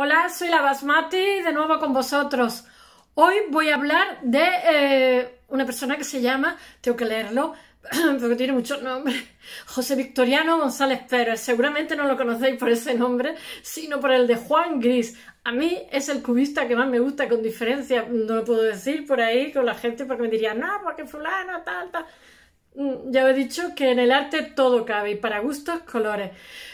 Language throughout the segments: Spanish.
Hola, soy la Basmati, de nuevo con vosotros. Hoy voy a hablar de eh, una persona que se llama, tengo que leerlo, porque tiene muchos nombres, José Victoriano González Pérez. Seguramente no lo conocéis por ese nombre, sino por el de Juan Gris. A mí es el cubista que más me gusta, con diferencia, no lo puedo decir por ahí con la gente porque me dirían, no, porque fulano, tal, tal. Mm, ya os he dicho que en el arte todo cabe y para gustos colores.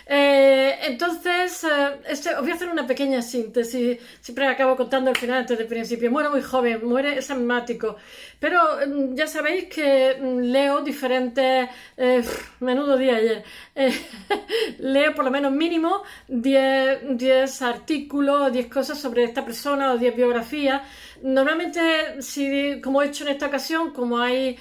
Eh, entonces, eh, este, os voy a hacer una pequeña síntesis. Siempre acabo contando al final antes del principio. Muere muy joven, muere es Pero mm, ya sabéis que mm, leo diferentes. Eh, menudo día ayer. leo por lo menos mínimo 10, 10 artículos, 10 cosas sobre esta persona o 10 biografías. Normalmente, si, como he hecho en esta ocasión, como hay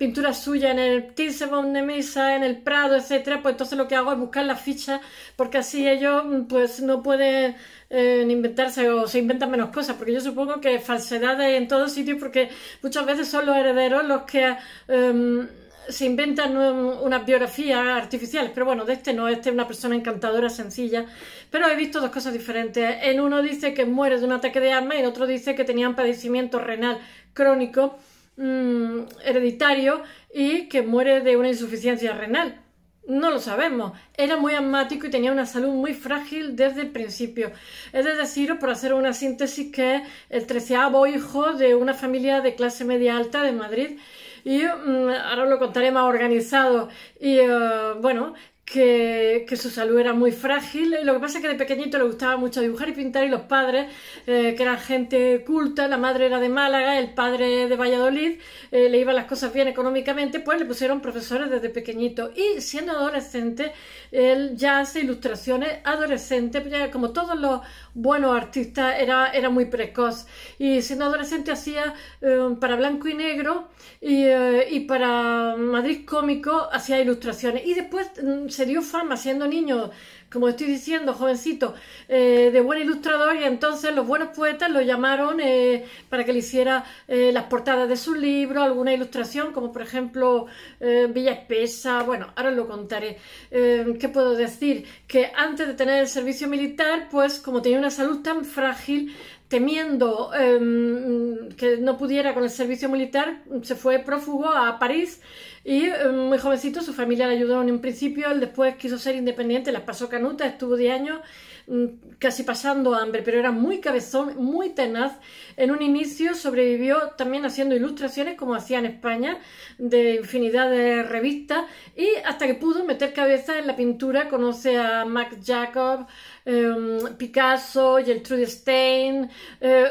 pintura suya en el Tilsebón de Misa, en el Prado, etcétera, pues entonces lo que hago es buscar las fichas, porque así ellos mm, pues no pueden eh, inventarse o se inventan menos cosas, porque yo supongo que falsedades en todo sitios, porque muchas veces son los herederos los que em, se inventan unas biografías artificiales, pero bueno, de este no, este es una persona encantadora, sencilla, pero he visto dos cosas diferentes. En uno dice que muere de un ataque de arma, y en otro dice que tenía un padecimiento renal crónico Mm, hereditario y que muere de una insuficiencia renal. No lo sabemos. Era muy asmático y tenía una salud muy frágil desde el principio. Es decir, por hacer una síntesis, que es el treceavo hijo de una familia de clase media alta de Madrid. Y mm, ahora lo contaré más organizado. Y eh, bueno, que, su salud era muy frágil. lo que pasa es que de pequeñito le gustaba mucho dibujar y pintar y los padres, eh, que eran gente culta, la madre era de Málaga, el padre de Valladolid, eh, le iban las cosas bien económicamente, pues le pusieron profesores desde pequeñito. Y siendo adolescente, él ya hace ilustraciones adolescente, como todos los buenos artistas, era, era muy precoz. Y siendo adolescente hacía eh, para blanco y negro y, y para Madrid cómico hacía ilustraciones. Y después mm, se dio fama siendo niño, como estoy diciendo, jovencito, eh, de buen ilustrador y entonces los buenos poetas lo llamaron eh, para que le hiciera eh, las portadas de sus libros, alguna ilustración, como por ejemplo Villa Espesa, bueno, ahora lo contaré. ¿Qué puedo decir? Que antes de tener el servicio militar, pues como tenía una salud tan frágil, temiendo em, que no pudiera con el servicio militar, se fue prófugo a París y em, muy jovencito, su familia le ayudó en un principio, él después quiso ser independiente, las pasó canuta, estuvo 10 años mm, casi pasando hambre, pero era muy cabezón, muy tenaz. En un inicio sobrevivió también haciendo ilustraciones, como hacía en España, de infinidad de revistas, y hasta que pudo meter cabeza en la pintura, conoce a Max Jacob, em, Picasso, Gertrude Stein. Eh,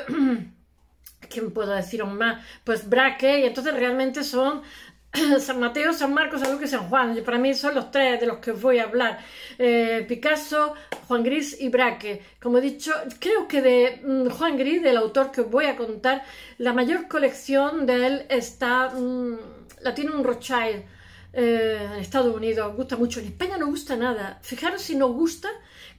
¿Quién puedo decir aún más? Pues Braque, y entonces realmente son San Mateo, San Marcos, San Lucas y San Juan. Para mí son los tres de los que os voy a hablar. Eh, Picasso, Juan Gris y Braque. Como he dicho, creo que de mm, Juan Gris, del autor que os voy a contar, la mayor colección de él está... Mm, la tiene un Rothschild eh, en Estados Unidos. Gusta mucho. En España no gusta nada. Fijaros si no gusta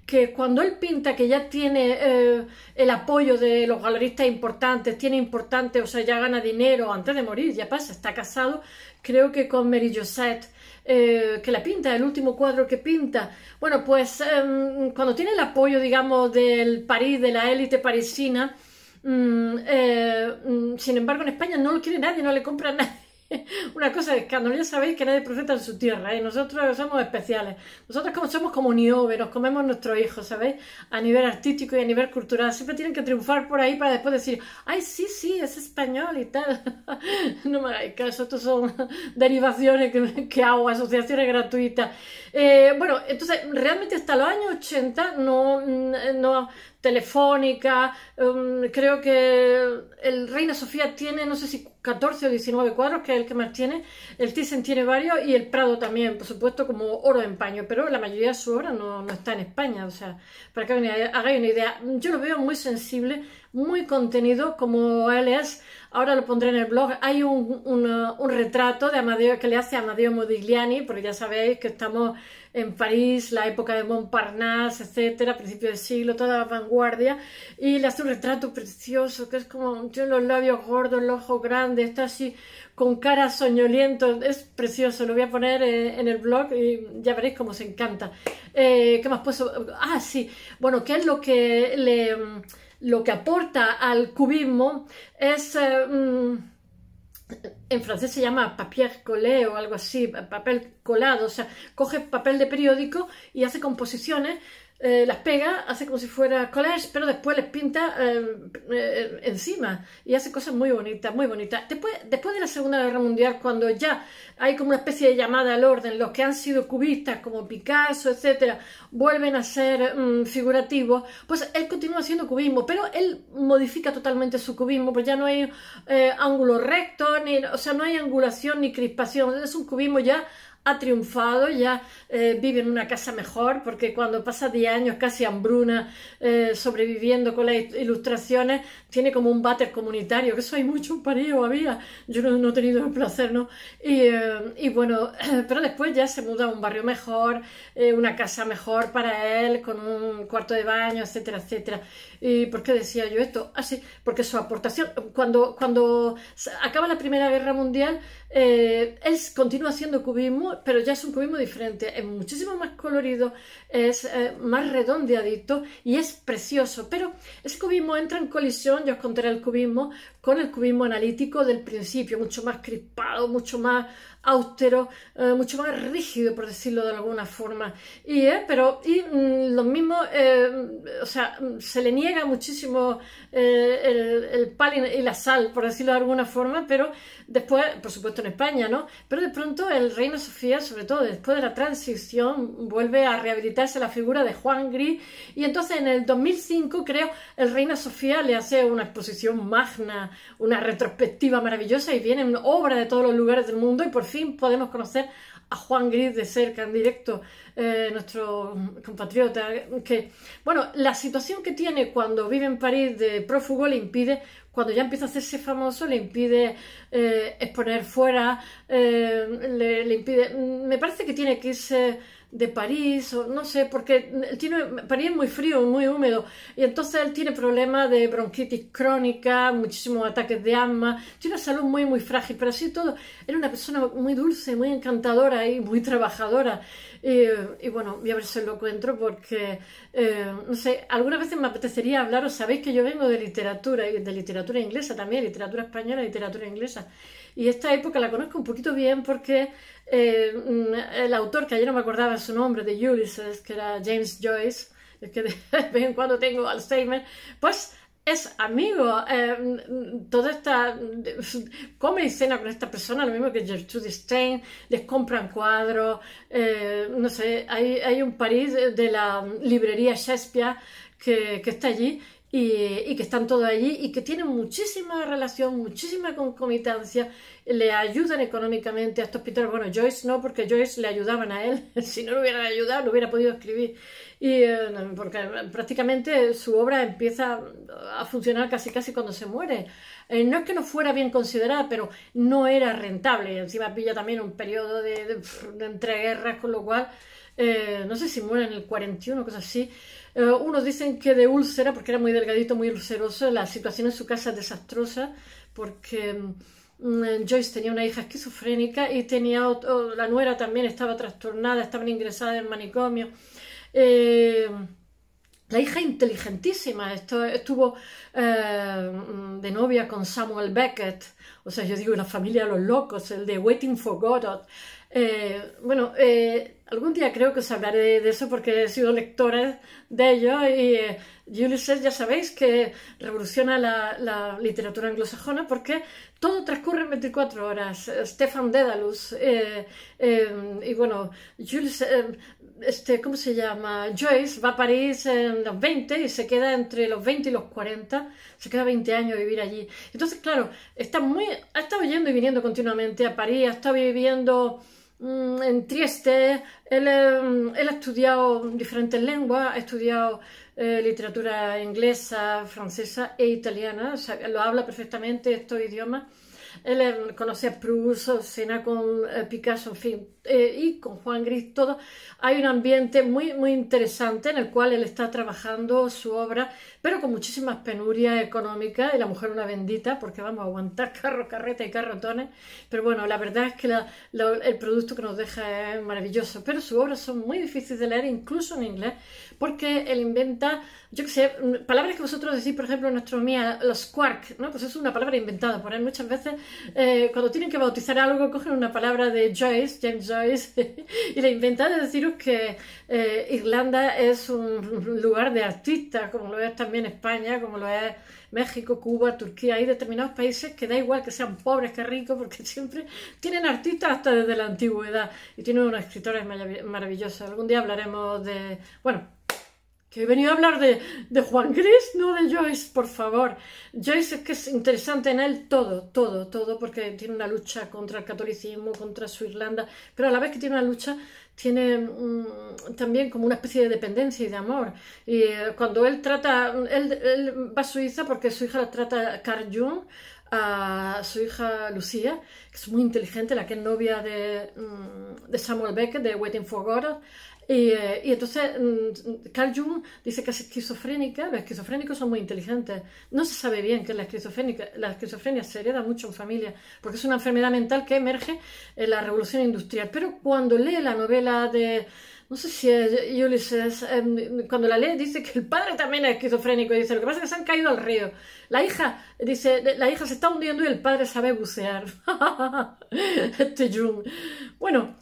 que cuando él pinta, que ya tiene eh, el apoyo de los galeristas importantes, tiene importante, o sea, ya gana dinero antes de morir, ya pasa, está casado, creo que con Mary Josette, eh, que la pinta, el último cuadro que pinta. Bueno, pues em, cuando tiene el apoyo, digamos, del París, de la élite parisina, mm, eh, mm, sin embargo en España no lo quiere nadie, no le compra a nadie una cosa es que escándalo. Ya sabéis que nadie profeta en su tierra, y ¿eh? Nosotros somos especiales. Nosotros como, somos como Niobe, comemos nuestro hijo, ¿sabéis? A nivel artístico y a nivel cultural. Siempre tienen que triunfar por ahí para después decir, ay, sí, sí, es español y tal. no me hagáis caso, estos son derivaciones que, que hago, asociaciones gratuitas. Eh, bueno, entonces, realmente hasta los años 80 no, no Telefónica, em, creo que el Reina Sofía tiene, no sé si 14 o 19 cuadros, que es el que más tiene, el Thyssen tiene varios y el Prado también, por supuesto, como oro en paño, pero la mayoría de su obra no, está en España, o sea, para que hagáis una idea, yo lo veo muy sensible, muy contenido, como él es, ahora lo pondré en el blog, hay un, un, retrato de Amadeo que le hace a Amadeo Modigliani, porque ya sabéis que estamos en París, la época de Montparnasse, etcétera, principio del siglo, toda la vanguardia, y le hace un retrato precioso, que es como, tiene los labios gordos, el ojo grande, está así con cara soñoliento, es precioso, lo voy a poner eh, en el blog y ya veréis cómo se encanta. Eh, ¿Qué más puedo...? Ah, sí, bueno, ¿qué es lo que le... Lo que aporta al cubismo es... Eh, mm, en francés se llama papier collé o algo así, papel colado, o sea, coge papel de periódico y hace composiciones eh, las pega, hace como si fuera collage, pero después les pinta eh, eh, encima y hace cosas muy bonitas, muy bonitas. Después, después de la Segunda Guerra Mundial, cuando ya hay como una especie de llamada al orden, los que han sido cubistas como Picasso, etcétera, vuelven a ser mm, figurativos, pues él continúa haciendo cubismo, pero él modifica totalmente su cubismo, pues ya no hay ángulo recto, ni, o sea, no hay angulación ni crispación, es un cubismo ya ha triunfado, ya eh, vive en una casa mejor, porque cuando pasa 10 años casi hambruna, eh, sobreviviendo con las ilustraciones, tiene como un váter comunitario, que eso hay mucho parido, había, yo no, he tenido el placer, ¿no? Y, eh, bueno, pero después ya se muda a un barrio mejor, una casa mejor para él, con un cuarto de baño, etcétera, etcétera. ¿Y por qué decía yo esto? Así, ah, porque su aportación, cuando, cuando acaba la Primera Guerra Mundial, él continúa haciendo cubismo, pero ya es un cubismo diferente, es muchísimo más colorido, es eh, más redondeadito y es precioso. Pero ese cubismo entra en colisión, yo os contaré el cubismo, con el cubismo analítico del principio, mucho más crispado, mucho más austero, eh, mucho más rígido, por decirlo de alguna forma. Y, eh, pero, y mm, los mismos, eh, o sea, se le niega muchísimo eh, el, el y la sal, por decirlo de alguna forma, pero después, por supuesto en España, ¿no? Pero de pronto el reino Sofía, sobre todo después de la transición, vuelve a rehabilitarse la figura de Juan Gris y entonces en el 2005, creo, el reina Sofía le hace una exposición magna, una retrospectiva maravillosa y vienen obra de todos los lugares del mundo y por fin podemos conocer a Juan Gris de cerca, en directo, eh, nuestro compatriota, que, bueno, la situación que tiene cuando vive en París de prófugo le impide, cuando ya empieza a hacerse famoso, le impide eh, exponer fuera, eh, le, impide, me parece que tiene que irse de París, o no sé, porque tiene, París es muy frío, muy húmedo, y entonces él tiene problemas de bronquitis crónica, muchísimos ataques de asma, tiene una salud muy, muy frágil, pero así todo, era una persona muy dulce, muy encantadora y muy trabajadora y bueno, voy a ver si lo encuentro porque, eh, no sé, algunas veces me apetecería hablaros, sabéis que yo vengo de literatura, y de literatura inglesa también, literatura española, literatura inglesa. Y esta época la conozco un poquito bien porque eh, el autor, que ayer no me acordaba su nombre, de Ulysses, que era James Joyce, es que de vez en cuando tengo Alzheimer, pues es amigo. Eh, toda esta. come y cena con esta persona, lo mismo que Gertrude Stein, les compran cuadros. Eh, no sé, hay, hay, un París de la librería Shakespeare que, que está allí y, que están todos allí y que tienen muchísima relación, muchísima concomitancia, le ayudan económicamente a estos pintores. Bueno, Joyce no, porque Joyce le ayudaban a él, si no le hubieran ayudado, no hubiera podido escribir. Y eh, porque eh, prácticamente su obra empieza a funcionar casi casi cuando se muere. Eh, no es que no fuera bien considerada, pero no era rentable. Encima pilla también un periodo de, de entreguerras, con lo cual eh, no sé si muere en el 41 o cosas así. Eh, unos dicen que de úlcera, porque era muy delgadito, muy ulceroso. La situación en su casa es desastrosa porque mm, eh, Joyce tenía una hija esquizofrénica y tenía la nuera también estaba trastornada, estaban ingresadas en manicomio. la hija inteligentísima, esto, estuvo de novia con Samuel Beckett, o sea, yo digo la familia de los locos, el de Waiting for Godot, eh, bueno, eh, algún día creo que os hablaré de eso porque he sido lectora de ello y eh, ya sabéis que revoluciona la, literatura anglosajona porque todo transcurre en 24 horas. Stefan Dedalus eh, eh, y bueno, Jules, este, ¿cómo se llama? Joyce va a París en los 20 y se queda entre los 20 y los 40, se queda 20 años vivir allí. Entonces, claro, está muy, ha estado yendo y viniendo continuamente a París, ha estado viviendo Mm, en Trieste, mm, él, ha estudiado diferentes lenguas, ha estudiado eh, literatura inglesa, francesa e italiana, o sea, lo habla perfectamente estos idiomas. Él eh, conoce a Proust, cena con eh, Picasso, en fin, eh, y con Juan Gris, todo, hay un ambiente muy, muy interesante en el cual él está trabajando su obra, pero con muchísimas penurias económicas y la mujer una bendita, porque vamos a aguantar carros, carretas y carrotones, pero bueno, la verdad es que el producto que nos deja es maravilloso, pero sus obras son muy difíciles de leer, incluso en inglés, porque él inventa, yo sé, mm, palabras que vosotros decís, por ejemplo, en astronomía, los quarks, ¿no? Pues es una palabra inventada por él muchas veces, eh, cuando tienen que bautizar algo, cogen una palabra de Joyce, James Joyce, Y y inventada de deciros que eh, Irlanda es un lugar de artistas, como lo es también España, como lo es México, Cuba, Turquía. y determinados países que da igual que sean pobres que ricos, porque siempre tienen artistas hasta desde la antigüedad y tienen unos escritores maravillosos. Algún día hablaremos de, bueno, que he venido a hablar de, Juan Gris, no de Joyce, por favor. Joyce es que es interesante en él todo, todo, todo, porque tiene una lucha contra el catolicismo, contra su Irlanda, pero a la vez que tiene una lucha, tiene mm, también como una especie de dependencia y de amor. Y eh, cuando él trata, él, va a Suiza porque su hija la trata Carl Jung, a su hija Lucía, que es muy inteligente, la que es novia de, mm, de Samuel Beckett, de Waiting for Godot, eh, y entonces mm, Carl Jung dice que es esquizofrénica, los esquizofrénicos son muy inteligentes. No se sabe bien que la esquizofrénica, la esquizofrenia se hereda mucho en familia, porque es una enfermedad mental que emerge en la revolución industrial. Pero cuando lee la novela de no sé si es Ulysses, em, cuando la lee dice que el padre también es esquizofrénico, y dice, lo que pasa es que se han caído al río. La hija, dice, la hija se está hundiendo y el padre sabe bucear. este Jung. Bueno,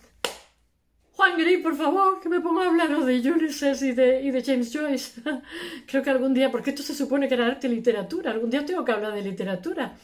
Juan Gris, por favor, que me ponga a hablaros de Ulysses y de, James Joyce. Creo que algún día, porque esto se supone que era arte y literatura, algún día tengo que hablar de literatura.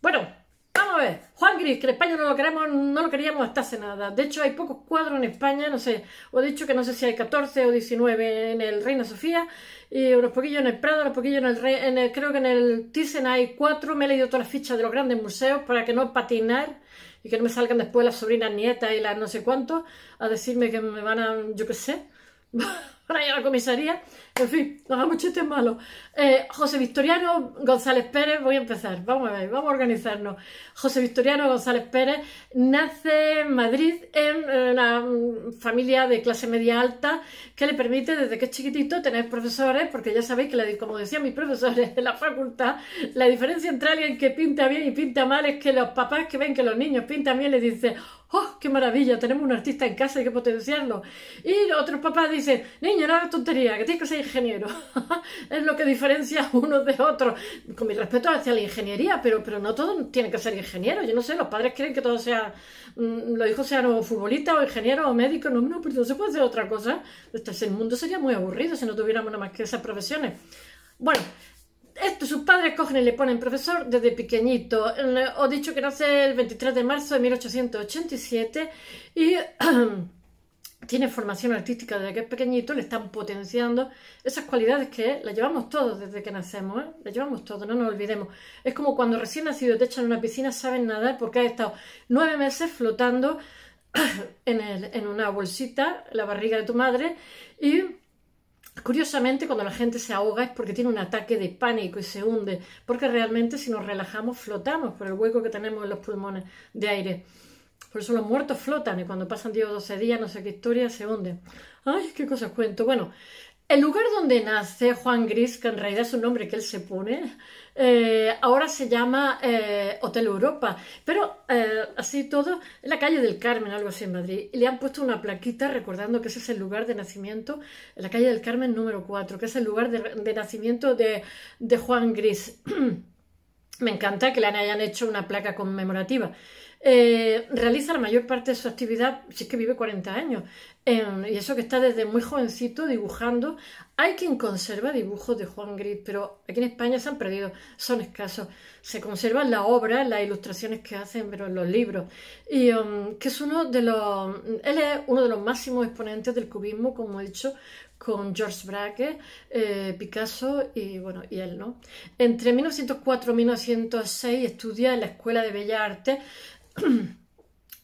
Bueno, vamos a ver. Juan Gris, que en España no lo queremos, no queríamos hasta hace nada. De hecho, hay pocos cuadros en España, no sé, os he dicho que no sé si hay 14 o 19 en el Reina Sofía, y unos poquillos en el Prado, unos poquillos en el, Rey, en el creo que en el Thyssen hay cuatro. Me he leído todas las fichas de los grandes museos para que no patinar y que no me salgan después las sobrinas nietas y las no sé cuántos a decirme que me van a, yo qué sé. Ahora ya la comisaría. En fin, no hagamos chistes este malos. Eh, José Victoriano González Pérez, voy a empezar, vamos a ver, vamos a organizarnos. José Victoriano González Pérez nace en Madrid en una familia de clase media alta que le permite desde que es chiquitito tener profesores, porque ya sabéis que, como decían mis profesores de la facultad, la diferencia entre alguien que pinta bien y pinta mal es que los papás que ven que los niños pintan bien les dicen ¡oh, qué maravilla! Tenemos un artista en casa, hay que potenciarlo. Y otros papás dicen, niño, no de tontería, que tienes que ser ingeniero. es lo que diferencia uno de otros. Con mi respeto hacia la ingeniería, pero, pero no todos tienen que ser ingenieros. Yo no sé, los padres creen que todos sean, mm, los hijos sean o futbolistas o ingenieros o médicos. No, no, pero no se puede hacer otra cosa. Entonces el mundo sería muy aburrido si no tuviéramos nada más que esas profesiones. Bueno, esto sus padres cogen y le ponen profesor desde pequeñito. Os he dicho que nace el 23 de marzo de 1887 y tiene formación artística desde que es pequeñito, le están potenciando esas cualidades que las llevamos todos desde que nacemos, ¿eh? las llevamos todos, no nos olvidemos. Es como cuando recién nacido te echan en una piscina, saben nadar porque has estado nueve meses flotando en, en una bolsita, la barriga de tu madre, y Curiosamente, cuando la gente se ahoga es porque tiene un ataque de pánico y se hunde, porque realmente si nos relajamos flotamos por el hueco que tenemos en los pulmones de aire. Por eso los muertos flotan y cuando pasan 10 o 12 días, no sé qué historia, se hunden. Ay, qué cosas cuento. Bueno, el lugar donde nace Juan Gris, que en realidad es un nombre que él se pone, eh, ahora se llama eh, Hotel Europa, pero eh, así todo, en la calle del Carmen, algo así en Madrid, le han puesto una plaquita recordando que ese es el lugar de nacimiento, en la calle del Carmen número 4, que es el lugar de, nacimiento de, Juan Gris. Me encanta que le hayan hecho una placa conmemorativa. realiza la mayor parte de su actividad, si es que vive 40 años, Em, y eso que está desde muy jovencito dibujando. Hay quien conserva dibujos de Juan Gris, pero aquí en España se han perdido, son escasos. Se conservan las obras, las ilustraciones que hacen, pero en los libros. Y em, que es uno de los. Él es uno de los máximos exponentes del cubismo, como he dicho, con George Braque, eh, Picasso y, bueno, y él, ¿no? Entre 1904 y 1906 estudia en la Escuela de Bellas Artes.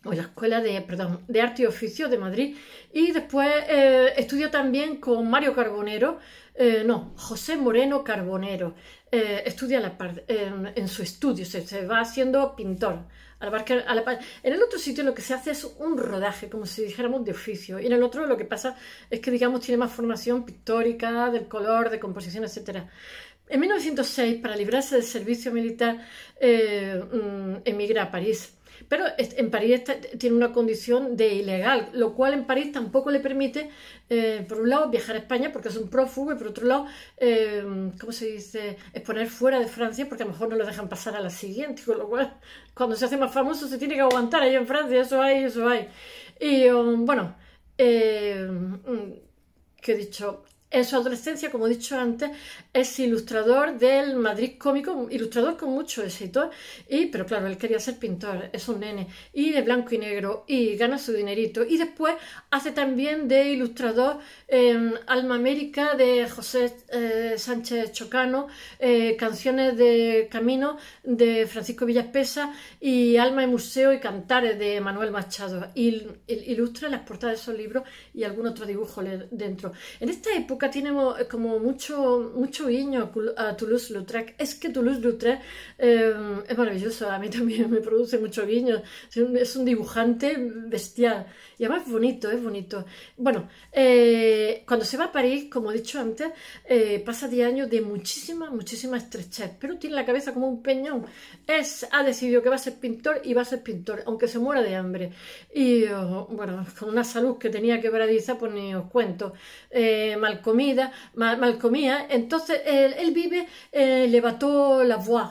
o la Escuela de, perdón, de Arte y Oficio de Madrid. Y después eh, estudió también con Mario Carbonero, eh, no, José Moreno Carbonero. Eh, estudia en, su estudio, se, va haciendo pintor. en el otro sitio lo que se hace es un rodaje, como si dijéramos de oficio. Y en el otro lo que pasa es que, digamos, tiene más formación pictórica, del color, de composición, etcétera. En 1906, para librarse del servicio militar, eh, mm, emigra a París pero en París tiene una condición de ilegal, lo cual en París tampoco le permite, eh, por un lado, viajar a España porque es un prófugo y por otro lado, eh, ¿cómo se dice?, exponer fuera de Francia porque a lo mejor no lo dejan pasar a la siguiente, con lo cual cuando se hace más famoso se tiene que aguantar ahí en Francia, eso hay, eso hay. Y um, bueno, eh, mm, ¿qué he dicho, en su adolescencia, como he dicho antes, es ilustrador del Madrid cómico, ilustrador con mucho éxito, y, pero claro, él quería ser pintor, es un nene, y de blanco y negro, y gana su dinerito. Y después hace también de ilustrador Alma América de José eh, Sánchez Chocano, eh, canciones de Camino de Francisco Villaspesa, y Alma y Museo y Cantares de Manuel Machado. Y, ilustra las portadas de esos libros y algún otro dibujo dentro. En esta época, tiene eh, como mucho, mucho guiño a Toulouse-Lautrec. Es que Toulouse-Lautrec eh, es maravilloso, a mí también me produce mucho guiño. Es un dibujante bestial y además bonito, es bonito. Bueno, eh, cuando se va a París, como he dicho antes, pasa 10 años de muchísima, muchísima estrechez, pero tiene la cabeza como un peñón. Es, ha decidido que va a ser pintor y va a ser pintor, aunque se muera de hambre. Y oh, bueno, con una salud que tenía que pues ni os cuento. Eh, comida, mal, comía. Entonces él, vive, eh, levantó la voz,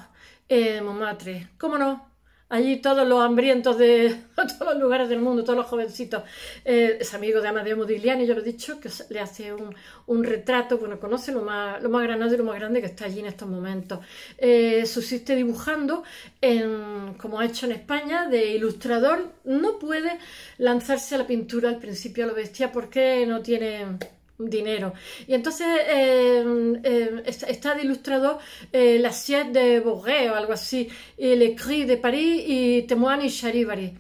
en eh, Montmartre. ¿Cómo no? Allí todos los hambrientos de todos los lugares del mundo, todos los jovencitos. Eh, es amigo de Amadeo Modigliani, yo lo he dicho, que le hace un, retrato, bueno, conoce lo más, lo más granado y lo más grande que está allí en estos momentos. Eh, dibujando, como ha hecho en España, de ilustrador. No puede lanzarse a la pintura al principio a lo bestia porque no tiene dinero. Y entonces em, em, está de ilustrado eh, La Siete de Bourget o algo así, El Cri de París y Temoine y Charivari.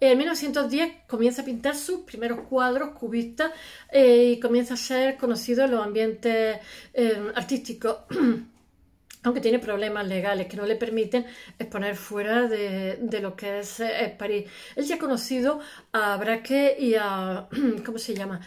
En 1910 comienza a pintar sus primeros cuadros cubistas eh, y comienza a ser conocido en los ambientes em, artísticos. aunque tiene problemas legales que no le permiten exponer fuera de, lo que es, eh, París. Él ya ha conocido a Braque y a... ¿cómo se llama?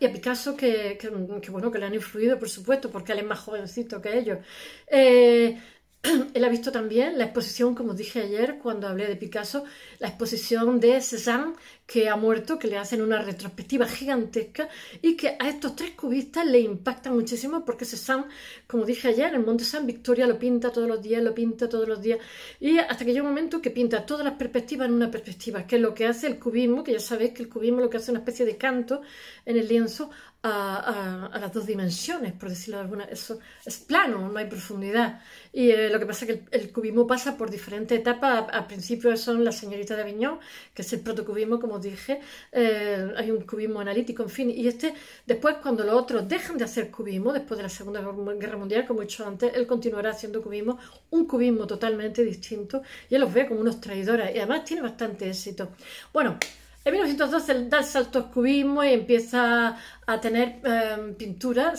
y a Picasso que, que, bueno que le han influido por supuesto porque él es más jovencito que ellos eh, Él ha visto también la exposición, como dije ayer cuando hablé de Picasso, la exposición de Cézanne, que ha muerto, que le hacen una retrospectiva gigantesca y que a estos tres cubistas le impacta muchísimo porque Cézanne, como dije ayer, en Monte San Victoria lo pinta todos los días, lo pinta todos los días y hasta que llega un momento que pinta todas las perspectivas en una perspectiva, que es lo que hace el cubismo, que ya sabéis que el cubismo lo que hace es una especie de canto en el lienzo a, las dos dimensiones, por decirlo de alguna Eso es plano, no hay profundidad. Y eh, lo que pasa es que el, cubismo pasa por diferentes etapas. Al principio son la señorita de Aviñón, que es el protocubismo, como dije. Eh, hay un cubismo analítico, en fin. Y este, después, cuando los otros dejan de hacer cubismo, después de la Segunda Guerra Mundial, como he dicho antes, él continuará haciendo cubismo, un cubismo totalmente distinto. Y él los ve como unos traidores. Y además tiene bastante éxito. Bueno. En 1912 da el salto al cubismo y empieza a tener em, pintura.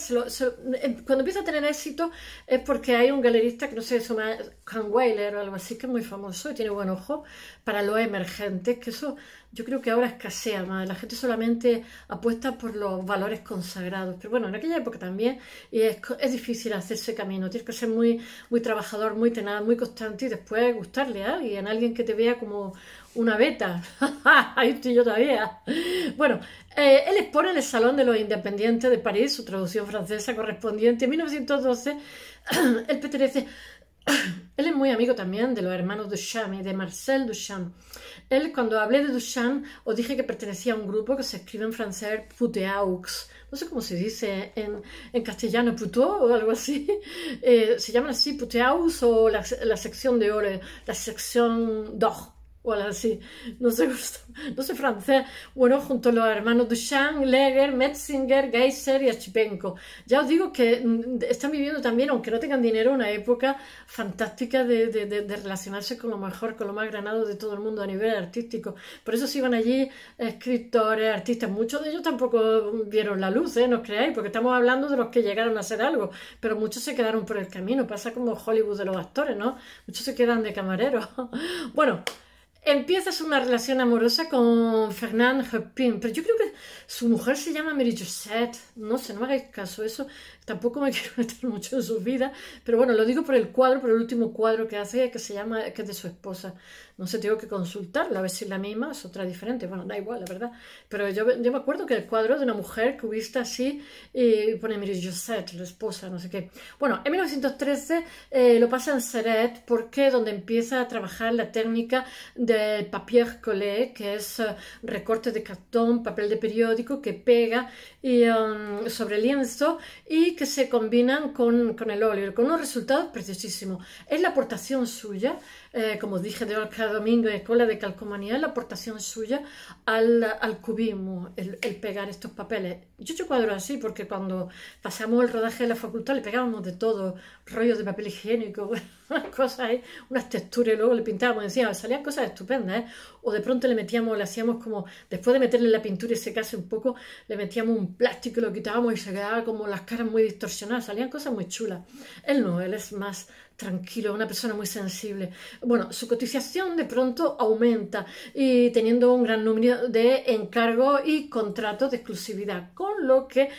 Em, cuando empieza a tener éxito es porque hay un galerista que no sé, se llama Weiler o algo así, que es muy famoso y tiene buen ojo para lo emergente, que eso yo creo que ahora escasea más. La gente solamente apuesta por los valores consagrados. Pero bueno, en aquella época también y es, es difícil hacerse camino. Tienes que ser muy, muy trabajador, muy tenaz, muy constante y después gustarle a alguien, alguien que te vea como una beta. Ahí estoy yo todavía. Bueno, eh, él expone en el Salón de los Independientes de París, su traducción francesa correspondiente. En 1912, él pertenece. él es muy amigo también de los hermanos Duchamp y de Marcel Duchamp. Él, cuando hablé de Duchamp, os dije que pertenecía a un grupo que se escribe en francés Puteaux. No sé cómo se dice en, castellano, Puto o algo así. Eh, se llaman así Puteaux o la, la sección de Ore, la sección d'Or o algo así, no sé, no sé francés, bueno, junto a los hermanos Duchamp, Leger, Metzinger, Geiser y Archipenko. Ya os digo que mm, están viviendo también, aunque no tengan dinero, una época fantástica de, relacionarse con lo mejor, con lo más granado de todo el mundo a nivel artístico. Por eso se iban allí escritores, artistas, muchos de ellos tampoco vieron la luz, ¿eh? no os creáis, porque estamos hablando de los que llegaron a hacer algo, pero muchos se quedaron por el camino, pasa como Hollywood de los actores, ¿no? Muchos se quedan de camareros. bueno, empiezas una relación amorosa con Fernand Repin, pero yo creo que su mujer se llama Mary Josette, no sé, no me hagáis caso eso, Tampoco me quiero meter mucho en su vida, pero bueno, lo digo por el cuadro, por el último cuadro que hace, que se llama, que es de su esposa. No sé, tengo que consultarla, a ver si es la misma, es otra diferente. Bueno, da igual, la verdad. Pero yo, yo me acuerdo que el cuadro de una mujer que viste así y pone, mire, Josette, la esposa, no sé qué. Bueno, en 1913 eh, lo pasa en Seret, porque donde empieza a trabajar la técnica del papier collé, que es eh, recorte de cartón, papel de periódico que pega y, um, sobre lienzo y que se combinan con, con el óleo, con unos resultados preciosísimos. Es la aportación suya eh, como dije de cada Domingo en Escuela de Calcomanía, la aportación suya al, al cubismo, el, pegar estos papeles. Yo hecho cuadro así porque cuando pasamos el rodaje de la facultad le pegábamos de todo, rollos de papel higiénico, unas cosas, ¿eh? unas texturas, y luego le pintábamos encima, salían cosas estupendas, ¿eh? o de pronto le metíamos, le hacíamos como, después de meterle la pintura y secarse un poco, le metíamos un plástico y lo quitábamos y se quedaba como las caras muy distorsionadas, salían cosas muy chulas. Él no, él es más tranquilo, una persona muy sensible. Bueno, su cotización de pronto aumenta y teniendo un gran número de encargos y contratos de exclusividad, con lo que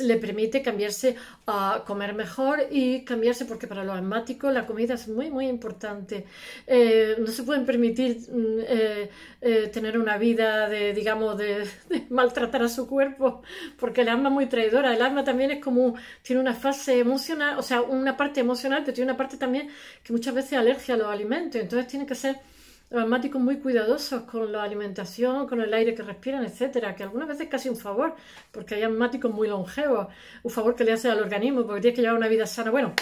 le permite cambiarse a comer mejor y cambiarse porque para los asmáticos la comida es muy muy importante. Eh, no se pueden permitir mm, eh, eh, tener una vida de, digamos, de, maltratar a su cuerpo porque el alma es muy traidora. El alma también es como, tiene una fase emocional, o sea, una parte emocional, pero tiene una parte también que muchas veces alergia a los alimentos, entonces tienen que ser los asmáticos muy cuidadosos con la alimentación, con el aire que respiran, etcétera, que algunas veces casi un favor, porque hay asmáticos muy longevos, un favor que le hace al organismo, porque tienes que llevar una vida sana. Bueno,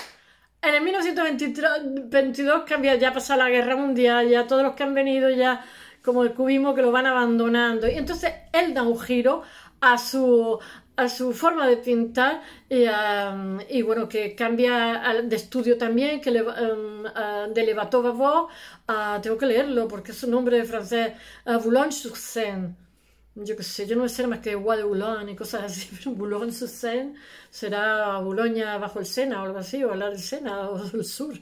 en el 1922 cambia, ya pasa la guerra mundial, ya todos los que han venido, ya como el cubismo que lo van abandonando. Y entonces él da un giro a su, a su forma de pintar y, bueno, que cambia de estudio también, que le, em, de Levato Vavo tengo que leerlo porque su nombre francés, Boulogne-sur-Seine yo qué sé, yo no es ser más que Bois de y cosas así, pero Boulogne sur Seine será Boulogne bajo el Sena o algo así, o al del Sena o del sur.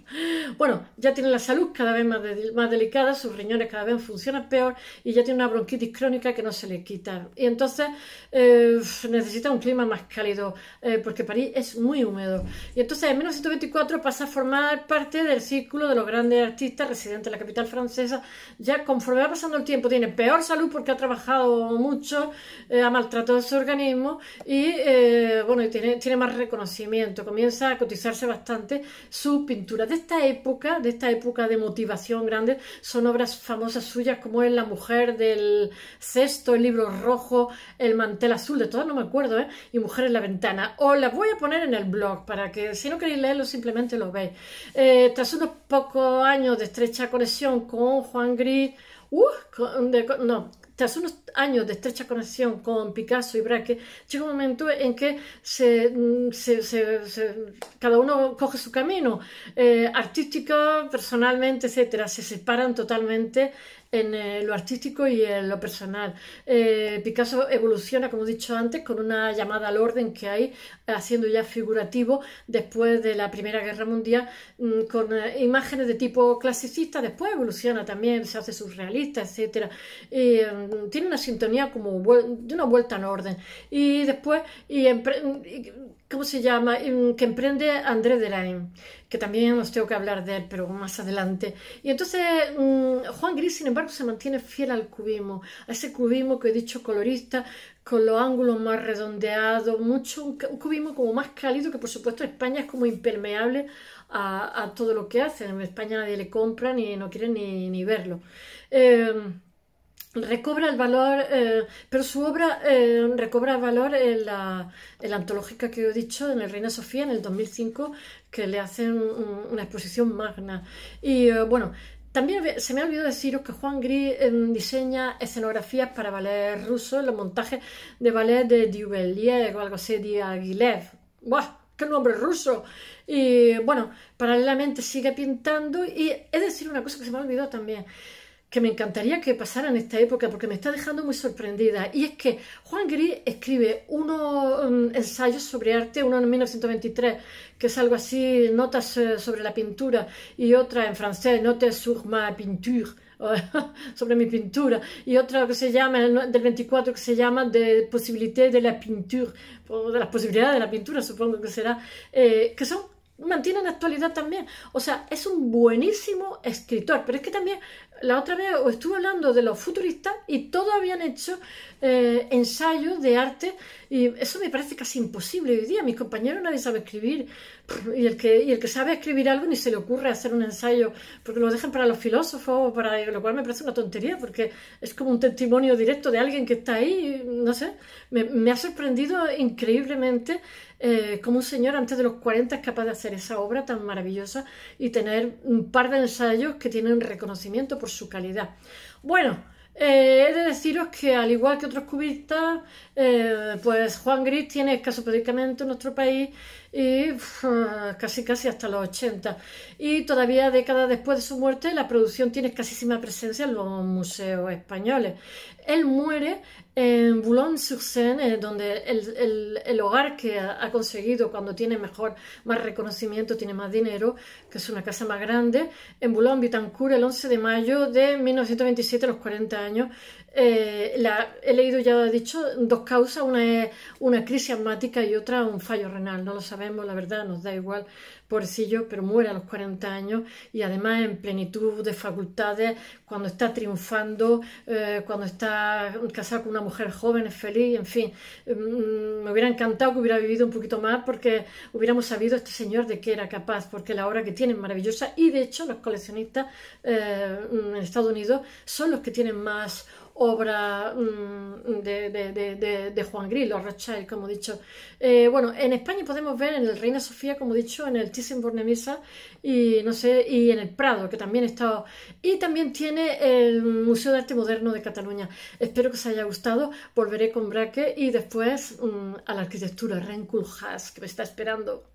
Bueno, ya tiene la salud cada vez más, delicada, sus riñones cada vez funcionan peor y ya tiene una bronquitis crónica que no se le quita. Y entonces eh, necesita un clima más cálido, eh, porque París es muy húmedo. Y entonces en 1924 pasa a formar parte del círculo de los grandes artistas residentes en la capital francesa. Ya conforme va pasando el tiempo, tiene peor salud porque ha trabajado mucho, eh, ha maltratado su organismo y, eh, bueno, tiene, más reconocimiento, comienza a cotizarse bastante su pintura. De esta época, de esta época de motivación grande, son obras famosas suyas como es La mujer del cesto, El libro rojo, El mantel azul, de todas no me acuerdo, ¿eh? y Mujer en la ventana. Os las voy a poner en el blog para que si no queréis leerlo simplemente lo veis. tras unos pocos años de estrecha conexión con Juan Gris, uh, no, tras unos años de estrecha conexión con Picasso y Braque, llega un momento en que se, mm, cada uno coge su camino, eh, artístico, personalmente, etcétera, se separan totalmente en eh, lo artístico y en lo personal. Eh, Picasso evoluciona, como he dicho antes, con una llamada al orden que hay, haciendo ya figurativo después de la Primera Guerra Mundial, mm, con eh, imágenes de tipo clasicista, después evoluciona también, se hace surrealista, etc. Y, mm, tiene una sintonía como de una vuelta en orden. Y después, ¿cómo se llama? Que emprende André Derain, que también os tengo que hablar de él, pero más adelante. Y entonces mm, Juan Gris, sin embargo, se mantiene fiel al cubismo, a ese cubismo que he dicho colorista, con los ángulos más redondeados, mucho, un, cubismo como más cálido, que por supuesto España es como impermeable a, todo lo que hace. En España nadie le compra ni no quiere ni, ni verlo. Eh, recobra el valor, eh, pero su obra eh, recobra el valor en la, en la, antológica que he dicho, en el Reina Sofía, en el 2005, que le hacen una exposición magna. Y eh, bueno, también se me ha olvidado deciros que Juan Gris em, diseña escenografías para ballet ruso, los montajes de ballet de Duvalier o algo así, de Aguilev. ¡Buah! ¡Qué nombre ruso! Y bueno, paralelamente sigue pintando y he de decir una cosa que se me ha olvidado también que me encantaría que pasara en esta época porque me está dejando muy sorprendida. Y es que Juan Gris escribe unos mm, ensayos sobre arte, uno en 1923, que es algo así, notas eh, sobre la pintura, y otra en francés, notes sur ma peinture, sobre mi pintura y otra que se llama del 24 que se llama de posibilidad de la pintura de las posibilidades de la pintura supongo que será eh, que son mantienen actualidad también o sea es un buenísimo escritor pero es que también la otra vez os estuve hablando de los futuristas y todos habían hecho eh, ensayos de arte y eso me parece casi imposible hoy día. Mis compañeros nadie sabe escribir y el que, y el que sabe escribir algo ni se le ocurre hacer un ensayo porque lo dejan para los filósofos, para lo cual me parece una tontería porque es como un testimonio directo de alguien que está ahí, no sé. me ha sorprendido increíblemente eh, como un señor antes de los 40 es capaz de hacer esa obra tan maravillosa y tener un par de ensayos que tienen reconocimiento por su calidad. Bueno, eh, he de deciros que al igual que otros cubistas, eh, pues Juan Gris tiene predicamento en nuestro país y casi casi hasta los 80. Y todavía décadas después de su muerte, la producción tiene escasísima presencia en los museos españoles. Él muere en Boulogne-sur-Seine, eh, donde el, hogar que ha, ha, conseguido cuando tiene mejor, más reconocimiento, tiene más dinero, que es una casa más grande, en Boulogne-Bitancourt el 11 de mayo de 1927, a los 40 años, eh, la, he leído, ya lo he dicho, dos causas. Una es una crisis asmática y otra un fallo renal. No lo sabemos, la verdad, nos da igual, por yo, pero muere a los 40 años y además en plenitud de facultades, cuando está triunfando, eh, cuando está casado con una mujer joven, es feliz, en fin. Em, me hubiera encantado que hubiera vivido un poquito más porque hubiéramos sabido este señor de qué era capaz, porque la obra que tiene es maravillosa y de hecho los coleccionistas eh, en Estados Unidos son los que tienen más obra mm, de, Juan Grillo, Rothschild, como he dicho. Eh, bueno, en España podemos ver en el Reina Sofía, como he dicho, en el Thyssen-Bornemisza y, no sé, y en el Prado, que también está... Y también tiene el Museo de Arte Moderno de Cataluña. Espero que os haya gustado. Volveré con Braque y después mm, a la arquitectura, Renkulhas, que me está esperando.